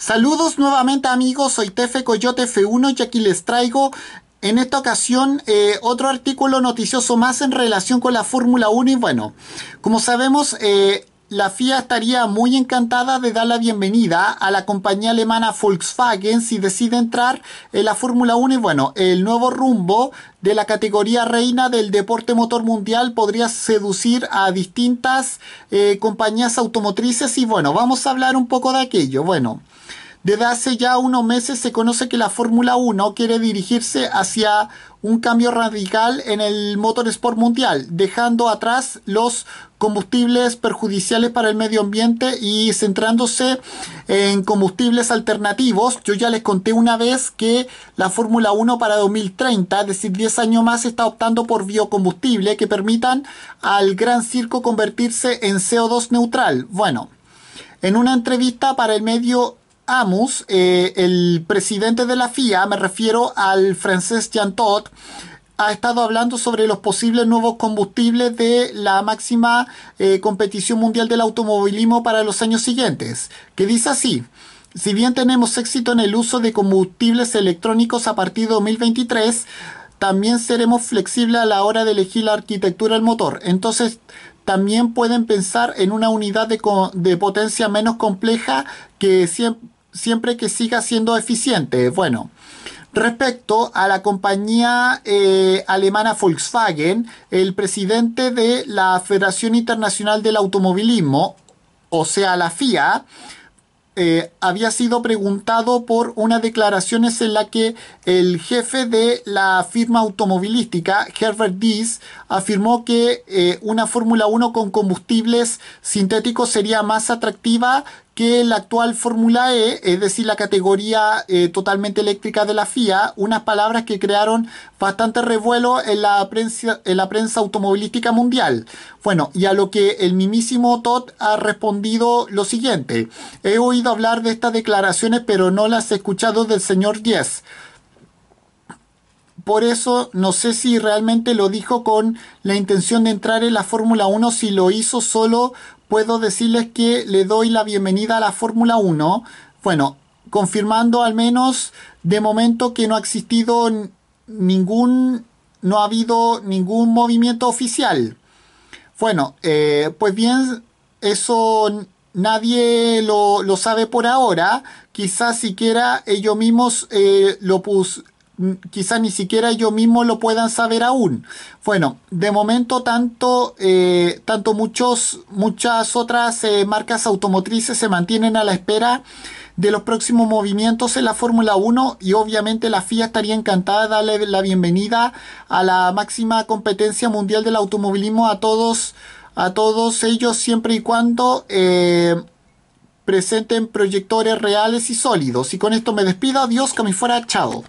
Saludos nuevamente amigos, soy Tefe Coyote F1 y aquí les traigo en esta ocasión eh, otro artículo noticioso más en relación con la Fórmula 1 y bueno, como sabemos eh, la FIA estaría muy encantada de dar la bienvenida a la compañía alemana Volkswagen si decide entrar en la Fórmula 1 y bueno, el nuevo rumbo de la categoría reina del deporte motor mundial podría seducir a distintas eh, compañías automotrices y bueno, vamos a hablar un poco de aquello. Bueno, desde hace ya unos meses se conoce que la Fórmula 1 quiere dirigirse hacia un cambio radical en el sport mundial, dejando atrás los combustibles perjudiciales para el medio ambiente y centrándose en combustibles alternativos. Yo ya les conté una vez que la Fórmula 1 para 2030, es decir, 10 años más, está optando por biocombustible que permitan al gran circo convertirse en CO2 neutral. Bueno, en una entrevista para el medio Amus, eh, el presidente de la FIA, me refiero al francés Jean Todt, ha estado hablando sobre los posibles nuevos combustibles de la máxima eh, competición mundial del automovilismo para los años siguientes, que dice así. Si bien tenemos éxito en el uso de combustibles electrónicos a partir de 2023, también seremos flexibles a la hora de elegir la arquitectura del motor. Entonces, también pueden pensar en una unidad de potencia menos compleja que siempre siempre que siga siendo eficiente. Bueno, Respecto a la compañía eh, alemana Volkswagen, el presidente de la Federación Internacional del Automovilismo, o sea, la FIA, eh, había sido preguntado por unas declaraciones en la que el jefe de la firma automovilística, Herbert Diess, afirmó que eh, una Fórmula 1 con combustibles sintéticos sería más atractiva que la actual Fórmula E, es decir, la categoría eh, totalmente eléctrica de la FIA, unas palabras que crearon bastante revuelo en la, prensa, en la prensa automovilística mundial. Bueno, y a lo que el mimísimo Todd ha respondido lo siguiente, he oído hablar de estas declaraciones pero no las he escuchado del señor Yes por eso no sé si realmente lo dijo con la intención de entrar en la Fórmula 1, si lo hizo solo puedo decirles que le doy la bienvenida a la Fórmula 1. Bueno, confirmando al menos de momento que no ha existido ningún, no ha habido ningún movimiento oficial. Bueno, eh, pues bien, eso nadie lo, sabe por ahora. Quizás siquiera ellos mismos eh, lo, pus, quizás ni siquiera yo mismo lo puedan saber aún. Bueno, de momento tanto, eh, tanto muchos, muchas otras eh, marcas automotrices se mantienen a la espera de los próximos movimientos en la Fórmula 1 y obviamente la FIA estaría encantada de darle la bienvenida a la máxima competencia mundial del automovilismo a todos, a todos ellos siempre y cuando... Eh, presenten proyectores reales y sólidos. Y con esto me despido. Adiós, que me fuera. Chao.